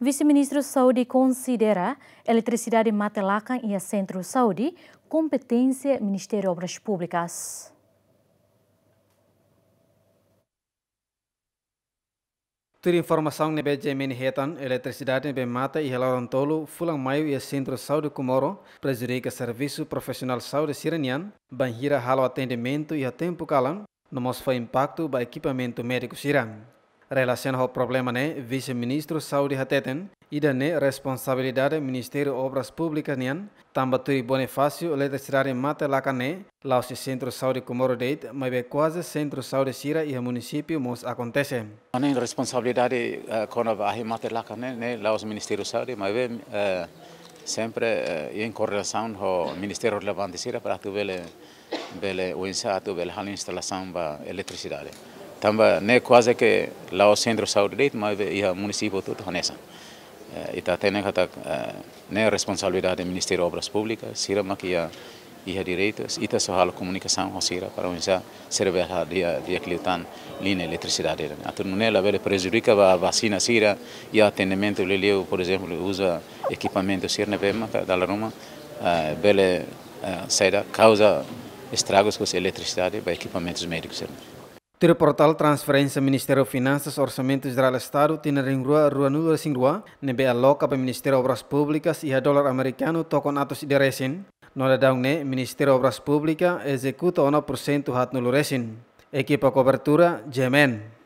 Vice-ministro Saudi considera eletricidade Matelacan e a Centro Saudi competência Ministério de Obras Públicas. Ter informação a Jemin Hetan, eletricidade nebe Mata e Helaran Tolo, Fulang Maio e Centro Saúde Comoro, prejudica serviço profissional saúde sirenian, banhira halo atendimento e a tempo calan, no mosfa impacto ba equipamento médico siran. Relacionado ao problema, né? Vice-ministro Saudi Hateten, ida né responsabilidade Ministério Obras Públicas né, tambatui Bonifácio eletricidade mata laca né, lá o Centro Saudi Comoro Date, mas é quase Centro Saudi Sira e município mos acontece. A né responsabilidade eh, com a gente mata laca né, né? lá o Ministério Saudi, mas é eh, sempre eh, em correlação o Ministério relevante Sira para tu ver o o tu ver a instalação da eletricidade também né quase que lá o centro saúde deit mas o município todo conhece e tá tendo que né responsabilidade do Ministério de Obras Públicas sira mas que ia ia direitos e tá só comunicação com sira para serve a dia dia que litan linha eletricidade a tudo né lá vele prejudica a vacina sira e atendimento leleu por exemplo usa equipamento sira né bem da Roma eh, vele eh, saída causa estragos com a eletricidade para equipamentos médicos. Teleportal Transferência Ministério Finanças Orçamento Geral Estado Tinering Rua Rua Nula Singrua Nebe aloca para Ministério Obras Públicas e a dólar americano tocon atos diresin Noda daungne Ministério Obras Públicas executa 1% hat nulo resin Equipa cobertura Jemen